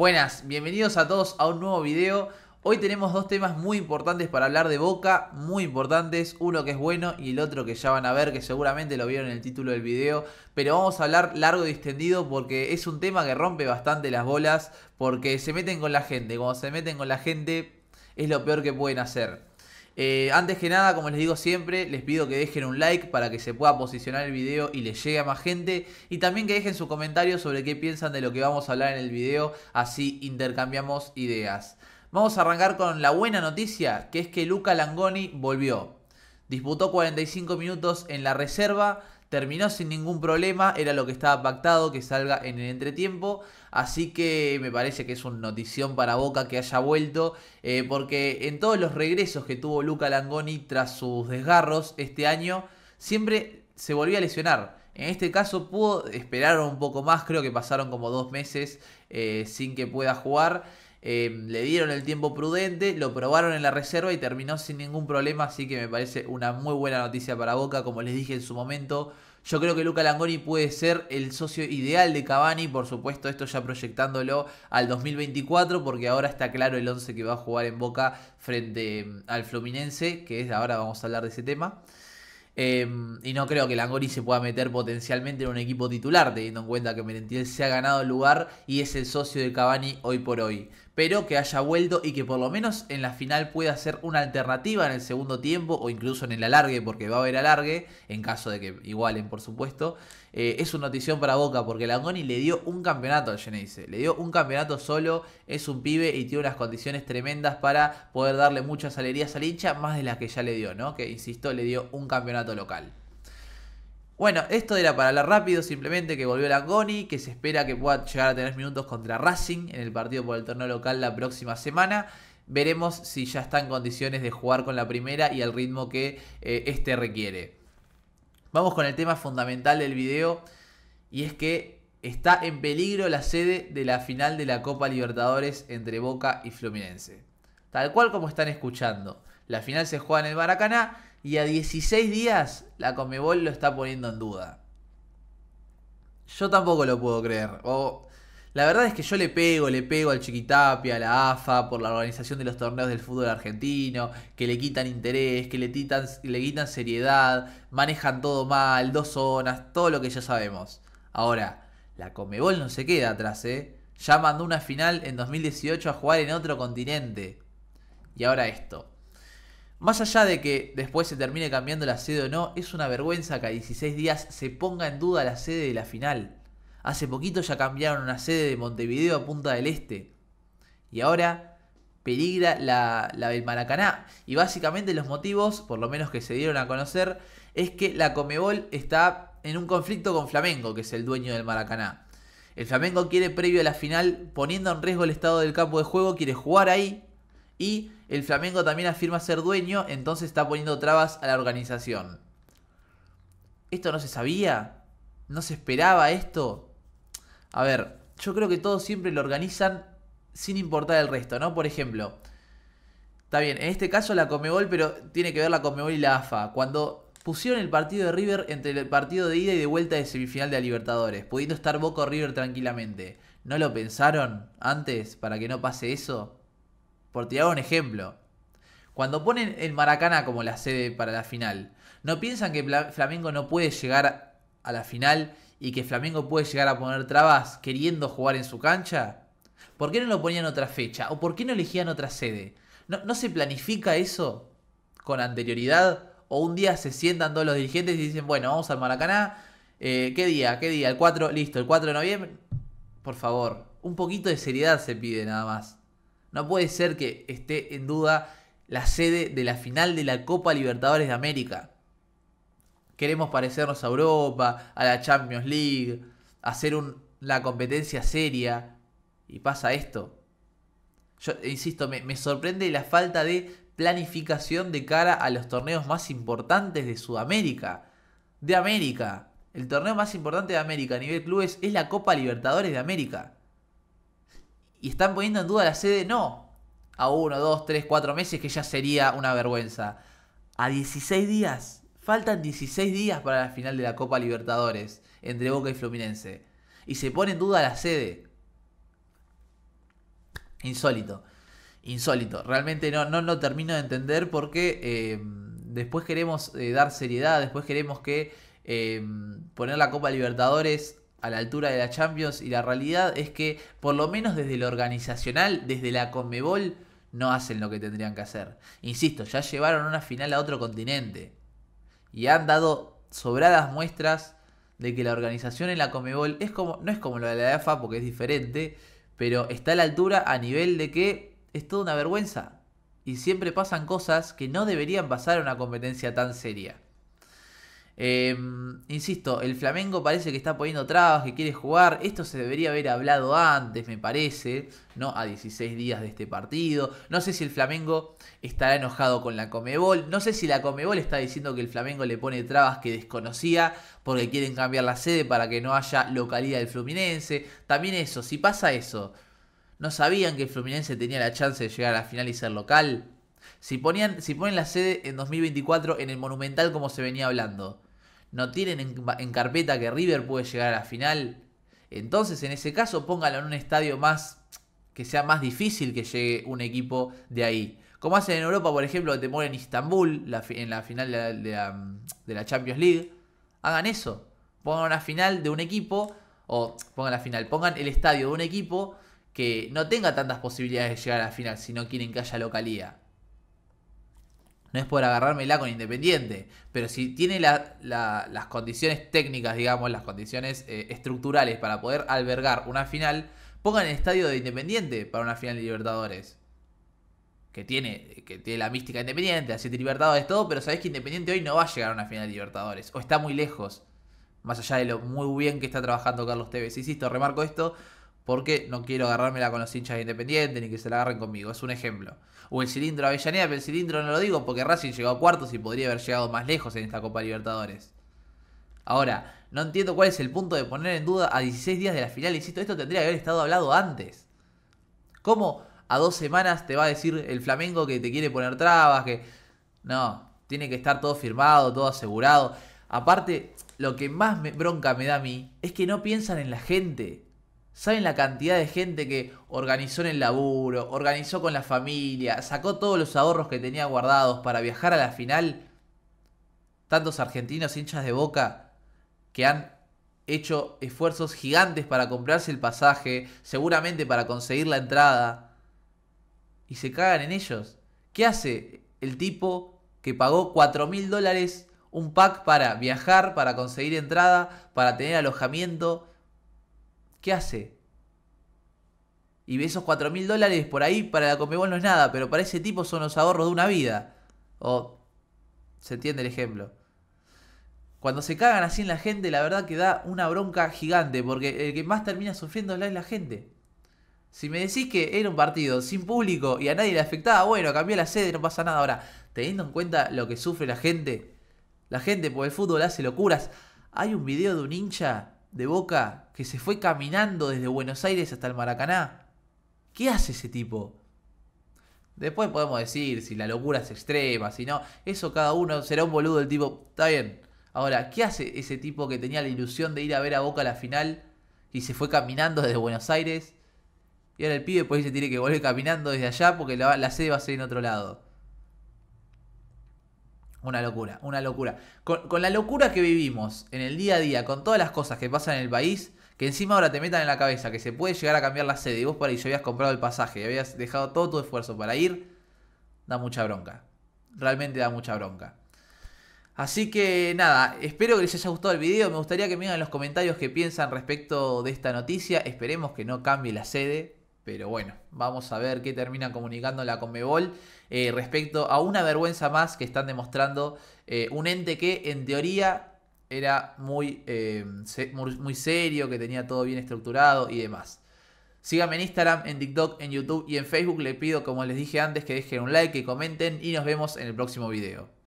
Buenas, bienvenidos a todos a un nuevo video. Hoy tenemos dos temas muy importantes para hablar de Boca, muy importantes, uno que es bueno y el otro que ya van a ver, que seguramente lo vieron en el título del video, pero vamos a hablar largo y distendido porque es un tema que rompe bastante las bolas, porque se meten con la gente, cuando se meten con la gente es lo peor que pueden hacer. Eh, antes que nada, como les digo siempre, les pido que dejen un like para que se pueda posicionar el video y les llegue a más gente. Y también que dejen su comentario sobre qué piensan de lo que vamos a hablar en el video, así intercambiamos ideas. Vamos a arrancar con la buena noticia, que es que Luca Langoni volvió. Disputó 45 minutos en la reserva terminó sin ningún problema, era lo que estaba pactado, que salga en el entretiempo, así que me parece que es una notición para Boca que haya vuelto, eh, porque en todos los regresos que tuvo Luca Langoni tras sus desgarros este año, siempre se volvió a lesionar. En este caso pudo esperar un poco más, creo que pasaron como dos meses eh, sin que pueda jugar. Em, le dieron el tiempo prudente, lo probaron en la reserva y terminó sin ningún problema. Así que me parece una muy buena noticia para Boca, como les dije en su momento. Yo creo que Luca Langoni puede ser el socio ideal de Cavani, por supuesto esto ya proyectándolo al 2024, porque ahora está claro el 11 que va a jugar en Boca frente em, al Fluminense, que es ahora vamos a hablar de ese tema. Em, y no creo que Langoni se pueda meter potencialmente en un equipo titular, teniendo en cuenta que Merentiel se ha ganado el lugar y es el socio de Cavani hoy por hoy pero que haya vuelto y que por lo menos en la final pueda ser una alternativa en el segundo tiempo o incluso en el alargue, porque va a haber alargue, en caso de que igualen, por supuesto. Eh, es una notición para Boca, porque Langoni le dio un campeonato al Geneise, le dio un campeonato solo, es un pibe y tiene unas condiciones tremendas para poder darle muchas alegrías al hincha, más de las que ya le dio, ¿no? Que, insisto, le dio un campeonato local. Bueno, esto era para hablar rápido, simplemente que volvió Langoni, que se espera que pueda llegar a tener minutos contra Racing en el partido por el torneo local la próxima semana. Veremos si ya está en condiciones de jugar con la primera y al ritmo que eh, este requiere. Vamos con el tema fundamental del video y es que está en peligro la sede de la final de la Copa Libertadores entre Boca y Fluminense. Tal cual como están escuchando, la final se juega en el Baracaná y a 16 días la Comebol lo está poniendo en duda. Yo tampoco lo puedo creer. O, la verdad es que yo le pego, le pego al Chiquitapia, a la AFA, por la organización de los torneos del fútbol argentino, que le quitan interés, que le, le quitan seriedad, manejan todo mal, dos zonas, todo lo que ya sabemos. Ahora, la Comebol no se queda atrás, ¿eh? Ya mandó una final en 2018 a jugar en otro continente. Y ahora esto. Más allá de que después se termine cambiando la sede o no, es una vergüenza que a 16 días se ponga en duda la sede de la final. Hace poquito ya cambiaron una sede de Montevideo a Punta del Este. Y ahora peligra la, del Maracaná. Y básicamente los motivos, por lo menos que se dieron a conocer, es que la Comebol está en un conflicto con Flamengo, que es el dueño del Maracaná. El Flamengo quiere previo a la final, poniendo en riesgo el estado del campo de juego, quiere jugar ahí y el Flamengo también afirma ser dueño, entonces está poniendo trabas a la organización. ¿Esto no se sabía? ¿No se esperaba esto? A ver, yo creo que todos siempre lo organizan sin importar el resto, ¿no? Por ejemplo, está bien, en este caso la Comebol, pero tiene que ver la Comebol y la AFA. Cuando pusieron el partido de River entre el partido de ida y de vuelta de semifinal de Libertadores, pudiendo estar Boca River tranquilamente, ¿no lo pensaron antes para que no pase eso? Por tirar un ejemplo. Cuando ponen el Maracaná como la sede para la final, ¿no piensan que Flamengo no puede llegar a la final y que Flamengo puede llegar a poner trabas queriendo jugar en su cancha? ¿Por qué no lo ponían otra fecha? ¿O por qué no elegían otra sede? ¿No, se planifica eso con anterioridad? ¿O un día se sientan todos los dirigentes y dicen, bueno, vamos al Maracaná? Eh, ¿Qué día? ¿Qué día? ¿El 4? Listo, el 4 de noviembre. Por favor, un poquito de seriedad se pide nada más. No puede ser que esté en duda la sede de la final de la Copa Libertadores de América. Queremos parecernos a Europa, a la Champions League, hacer una competencia seria. Y pasa esto. Yo insisto, me, me sorprende la falta de planificación de cara a los torneos más importantes de Sudamérica. De América. El torneo más importante de América a nivel clubes es la Copa Libertadores de América y están poniendo en duda la sede, no a 1, 2, 3, 4 meses, que ya sería una vergüenza. A 16 días, faltan 16 días para la final de la Copa Libertadores entre Boca y Fluminense. Y se pone en duda la sede. Insólito, insólito. Realmente no, no, termino de entender porque eh, después queremos eh, dar seriedad, después queremos que eh, poner la Copa Libertadores a la altura de la Champions y la realidad es que, por lo menos desde lo organizacional, desde la Conmebol, no hacen lo que tendrían que hacer. Insisto, ya llevaron una final a otro continente y han dado sobradas muestras de que la organización en la Comebol es como, no es como la de la EFA porque es diferente, pero está a la altura a nivel de que es toda una vergüenza. Y siempre pasan cosas que no deberían pasar a una competencia tan seria. Em, insisto, el Flamengo parece que está poniendo trabas, que quiere jugar. Esto se debería haber hablado antes, me parece, ¿no? A 16 días de este partido. No sé si el Flamengo estará enojado con la Comebol. No sé si la Comebol está diciendo que el Flamengo le pone trabas que desconocía porque quieren cambiar la sede para que no haya localidad del Fluminense. También eso, si pasa eso, ¿no sabían que el Fluminense tenía la chance de llegar a la final y ser local? Si, ponían, si ponen la sede en 2024 en el Monumental como se venía hablando no tienen en, carpeta que River puede llegar a la final. Entonces, en ese caso, pónganlo en un estadio más que sea más difícil que llegue un equipo de ahí. Como hacen en Europa, por ejemplo, que te en Istambul en la final de la, Champions League. Hagan eso. Pongan la final de un equipo, o pongan la final, pongan el estadio de un equipo que no tenga tantas posibilidades de llegar a la final si no quieren que haya localía no es por agarrármela con Independiente, pero si tiene las condiciones técnicas, digamos, las condiciones eh, estructurales para poder albergar una final, pongan el estadio de Independiente para una final de Libertadores. Que tiene, que tiene la mística Independiente, así de Libertadores, todo, pero sabés que Independiente hoy no va a llegar a una final de Libertadores, o está muy lejos. Más allá de lo muy bien que está trabajando Carlos Tevez. Insisto, remarco esto porque no quiero agarrármela con los hinchas de Independiente ni que se la agarren conmigo. Es un ejemplo. O el cilindro Avellaneda, pero el cilindro no lo digo porque Racing llegó a cuartos y podría haber llegado más lejos en esta Copa Libertadores. Ahora, no entiendo cuál es el punto de poner en duda a 16 días de la final. Insisto, esto tendría que haber estado hablado antes. ¿Cómo a dos semanas te va a decir el Flamengo que te quiere poner trabas? Que. No, tiene que estar todo firmado, todo asegurado. Aparte, lo que más me bronca me da a mí es que no piensan en la gente. ¿Saben la cantidad de gente que organizó en el laburo, organizó con la familia, sacó todos los ahorros que tenía guardados para viajar a la final? Tantos argentinos hinchas de boca que han hecho esfuerzos gigantes para comprarse el pasaje, seguramente para conseguir la entrada, y se cagan en ellos. ¿Qué hace el tipo que pagó 4 mil dólares un pack para viajar, para conseguir entrada, para tener alojamiento ¿qué hace? Y esos cuatro mil dólares por ahí para la Comebol no es nada, pero para ese tipo son los ahorros de una vida. O, ¿se entiende el ejemplo? Cuando se cagan así en la gente, la verdad que da una bronca gigante, porque el que más termina sufriendo es la gente. Si me decís que era un partido sin público y a nadie le afectaba, bueno, cambié la sede, no pasa nada. Ahora, teniendo en cuenta lo que sufre la gente, la gente por el fútbol hace locuras. Hay un video de un hincha de Boca que se fue caminando desde Buenos Aires hasta el Maracaná? ¿Qué hace ese tipo? Después podemos decir si la locura es extrema, si no, eso cada uno será un boludo el tipo, está bien. Ahora, ¿qué hace ese tipo que tenía la ilusión de ir a ver a Boca a la final y se fue caminando desde Buenos Aires? Y ahora el pibe pues se tiene que volver caminando desde allá porque la, la sede va a ser en otro lado. Una locura, una locura. Con, la locura que vivimos en el día a día, con todas las cosas que pasan en el país, que encima ahora te metan en la cabeza que se puede llegar a cambiar la sede y vos para ahí ya habías comprado el pasaje y habías dejado todo tu esfuerzo para ir, da mucha bronca. Realmente da mucha bronca. Así que nada, espero que les haya gustado el video. Me gustaría que me digan en los comentarios qué piensan respecto de esta noticia. Esperemos que no cambie la sede. Pero bueno, vamos a ver qué termina comunicando la Conmebol eh, respecto a una vergüenza más que están demostrando eh, un ente que en teoría era eh, muy, muy serio, que tenía todo bien estructurado y demás. Síganme en Instagram, en TikTok, en YouTube y en Facebook. Le pido, como les dije antes, que dejen un like, que comenten y nos vemos en el próximo video.